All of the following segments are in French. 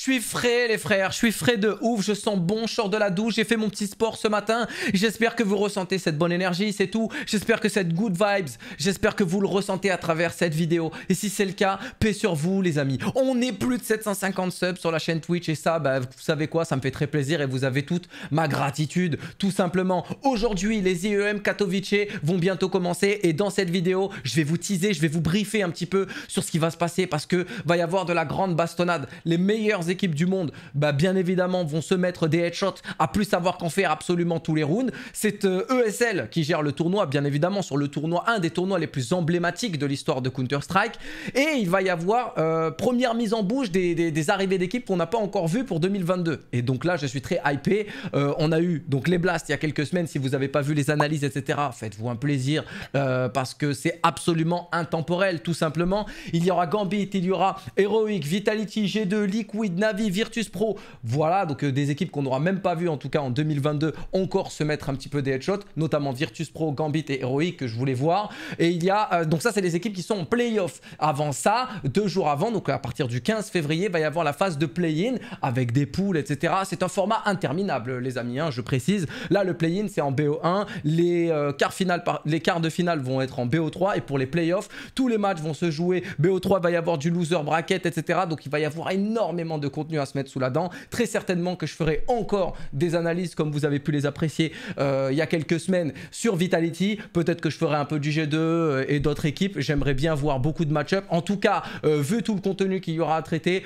Je suis frais les frères, je suis frais de ouf, je sens bon, je sors de la douche, j'ai fait mon petit sport ce matin. J'espère que vous ressentez cette bonne énergie, c'est tout. J'espère que cette good vibes, j'espère que vous le ressentez à travers cette vidéo. Et si c'est le cas, paix sur vous les amis. On est plus de 750 subs sur la chaîne Twitch et ça, bah, vous savez quoi, ça me fait très plaisir et vous avez toute ma gratitude. Tout simplement, aujourd'hui les IEM Katowice vont bientôt commencer et dans cette vidéo, je vais vous teaser, je vais vous briefer un petit peu sur ce qui va se passer parce que va y avoir de la grande bastonnade. Les meilleurs équipes du monde, bah, bien évidemment, vont se mettre des headshots à plus savoir qu'en faire absolument tous les rounds. C'est ESL euh, e qui gère le tournoi, bien évidemment, sur le tournoi, un des tournois les plus emblématiques de l'histoire de Counter-Strike. Et il va y avoir euh, première mise en bouche des, arrivées d'équipes qu'on n'a pas encore vues pour 2022. Et donc là, je suis très hypé. Euh, on a eu donc les blasts il y a quelques semaines. Si vous n'avez pas vu les analyses, etc., faites-vous un plaisir parce que c'est absolument intemporel, tout simplement. Il y aura Gambit, il y aura Heroic, Vitality, G2, Liquid, Navi, Virtus Pro. Voilà, donc euh, des équipes qu'on n'aura même pas vu en tout cas en 2022, encore se mettre un petit peu des headshots, notamment Virtus Pro, Gambit et Heroic que je voulais voir. Et il y a, euh, donc ça, c'est les équipes qui sont en playoff. Avant ça, deux jours avant, donc à partir du 15 février, va y avoir la phase de play-in avec des poules, etc. C'est un format interminable, les amis, hein, je précise. Là, le play-in, c'est en BO1. Les, euh, quarts finales les quarts de finale vont être en BO3. Et pour les playoffs, tous les matchs vont se jouer. BO3 va y avoir du loser bracket, etc. Donc il va y avoir énormément de contenu à se mettre sous la dent. Très certainement que je ferai encore des analyses comme vous avez pu les apprécier euh, il y a quelques semaines sur Vitality. Peut-être que je ferai un peu du G2 euh, et d'autres équipes. J'aimerais bien voir beaucoup de match-up. En tout cas, euh, vu tout le contenu qu'il y aura à traiter,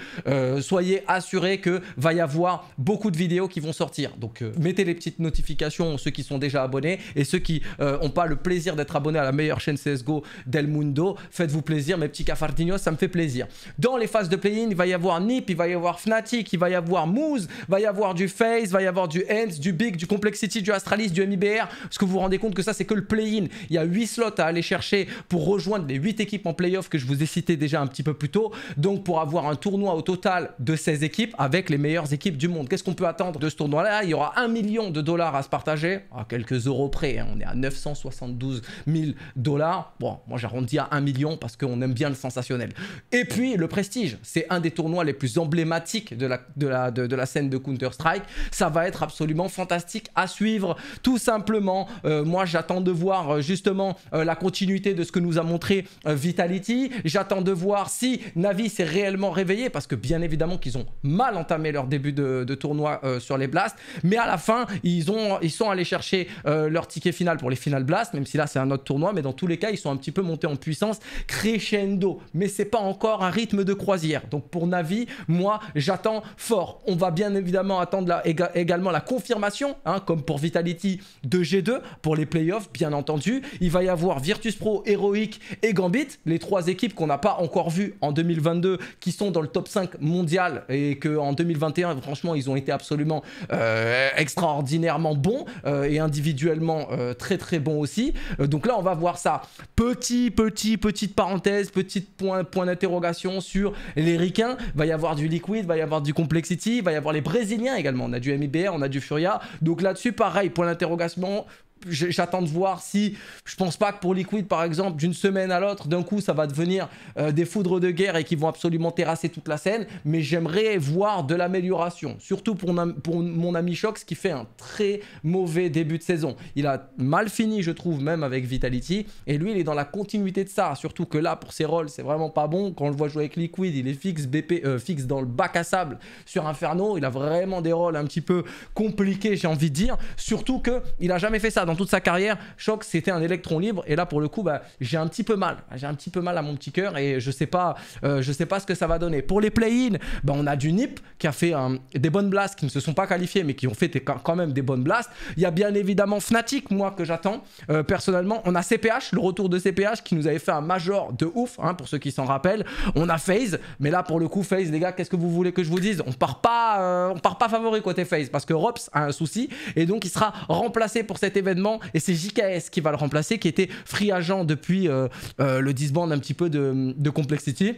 soyez assurés que va y avoir beaucoup de vidéos qui vont sortir. Donc mettez les petites notifications ceux qui sont déjà abonnés et ceux qui n'ont pas le plaisir d'être abonnés à la meilleure chaîne CSGO del mundo. Faites-vous plaisir, mes petits cafardinos, ça me fait plaisir. Dans les phases de play-in, il va y avoir NIP, il va y avoir Fnatic, il va y avoir Moose, va y avoir du Face, va y avoir du Hands, du Big, du Complexity, du Astralis, du MIBR. ce que vous vous rendez compte que ça, c'est que le play-in. Il y a 8 slots à aller chercher pour rejoindre les 8 équipes en play-off que je vous ai cité déjà un petit peu plus tôt. Donc, pour avoir un tournoi au total de 16 équipes avec les meilleures équipes du monde. Qu'est-ce qu'on peut attendre de ce tournoi-là Il y aura 1 million de dollars à se partager, à quelques euros près. Hein. On est à 972 000 dollars. Bon, moi j'arrondis à 1 million parce qu'on aime bien le sensationnel. Et puis, le prestige. C'est un des tournois les plus emblématiques de la, de la, de, la scène de Counter-Strike. Ça va être absolument fantastique à suivre, tout simplement. Euh, moi, j'attends de voir euh, justement euh, la continuité de ce que nous a montré Vitality. J'attends de voir si Navi s'est réellement réveillé, parce que bien évidemment qu'ils ont mal entamé leur début de, tournoi sur les Blasts. Mais à la fin, ils, ont, ils sont allés chercher leur ticket final pour les Final Blast, même si là, c'est un autre tournoi. Mais dans tous les cas, ils sont un petit peu montés en puissance, crescendo. Mais c'est pas encore un rythme de croisière. Donc pour Navi, moi, j'attends fort. On va bien évidemment attendre la, également la confirmation, hein, comme pour Vitality de G2, pour les playoffs, bien entendu. Il va y avoir Virtus Pro, Heroic et Gambit, les trois équipes qu'on n'a pas encore vues en 2022, qui sont dans le top 5 mondial et que en 2021, franchement, ils ont été absolument euh, extraordinairement bons euh, et individuellement euh, très très bons aussi. donc là, on va voir ça. Petit, petit, petite parenthèse, petit point, point d'interrogation sur les Ricains. Va y avoir du liquid il va y avoir du Complexity, va y avoir les Brésiliens également. On a du MIBR, on a du Furia. Donc là-dessus, pareil, point d'interrogation, j'attends de voir si je pense pas que pour Liquid par exemple d'une semaine à l'autre d'un coup ça va devenir euh, des foudres de guerre et qui vont absolument terrasser toute la scène mais j'aimerais voir de l'amélioration surtout pour, mon ami Shox qui fait un très mauvais début de saison il a mal fini je trouve même avec Vitality et lui il est dans la continuité de ça surtout que là pour ses rôles c'est vraiment pas bon quand on le voit jouer avec Liquid il est fixe BP euh, fixe dans le bac à sable sur Inferno il a vraiment des rôles un petit peu compliqués j'ai envie de dire surtout que il a jamais fait ça toute sa carrière, choc, c'était un électron libre et là pour le coup bah, j'ai un petit peu mal, j'ai un petit peu mal à mon petit cœur et je sais pas, euh, je sais pas ce que ça va donner. Pour les play-in, bah, on a du Nip qui a fait euh, des bonnes blasts qui ne se sont pas qualifiés mais qui ont fait quand même des bonnes blasts. Il y a bien évidemment Fnatic moi que j'attends euh, personnellement. On a CPH, le retour de CPH qui nous avait fait un major de ouf hein, pour ceux qui s'en rappellent. On a FaZe, mais là pour le coup FaZe les gars qu'est-ce que vous voulez que je vous dise On part pas, on part pas favori côté FaZe parce que Rops a un souci et donc il sera remplacé pour cet événement et c'est JKS qui va le remplacer qui était free agent depuis euh, euh, le disband un petit peu de, de Complexity.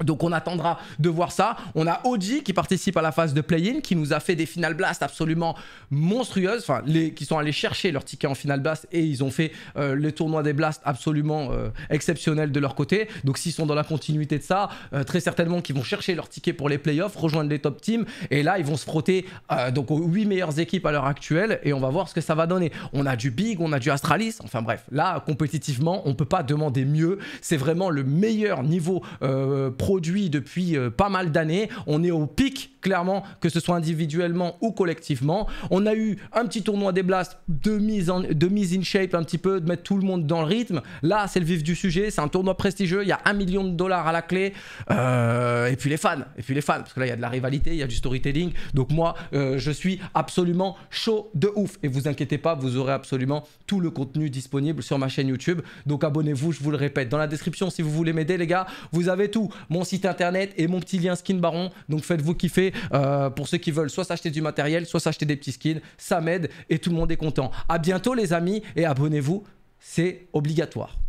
Donc on attendra de voir ça. On a OG qui participe à la phase de play-in, qui nous a fait des Final blasts absolument monstrueuses, enfin les, qui sont allés chercher leur ticket en Final Blast et ils ont fait euh, le tournoi des Blasts absolument euh, exceptionnel de leur côté. Donc s'ils sont dans la continuité de ça, euh, très certainement qu'ils vont chercher leur ticket pour les playoffs, rejoindre les top teams et là ils vont se frotter donc aux 8 meilleures équipes à l'heure actuelle et on va voir ce que ça va donner. On a du Big, on a du Astralis, enfin bref, là compétitivement on peut pas demander mieux. C'est vraiment le meilleur niveau produit depuis euh, pas mal d'années. On est au clairement, que ce soit individuellement ou collectivement. On a eu un petit tournoi des blasts de mise, en, de mise in shape un petit peu, de mettre tout le monde dans le rythme. Là, c'est le vif du sujet, c'est un tournoi prestigieux, il y a un million de dollars à la clé. Euh, et puis les fans, et puis les fans, parce que là, il y a de la rivalité, il y a du storytelling. Donc moi, euh, je suis absolument chaud de ouf. Et vous inquiétez pas, vous aurez absolument tout le contenu disponible sur ma chaîne YouTube. Donc abonnez-vous, je vous le répète. Dans la description, si vous voulez m'aider, les gars, vous avez tout. Mon site internet et mon petit lien skin baron. Donc faites-vous kiffer. Euh, pour ceux qui veulent soit s'acheter du matériel, soit s'acheter des petits skins. Ça m'aide et tout le monde est content. À bientôt les amis et abonnez-vous, c'est obligatoire.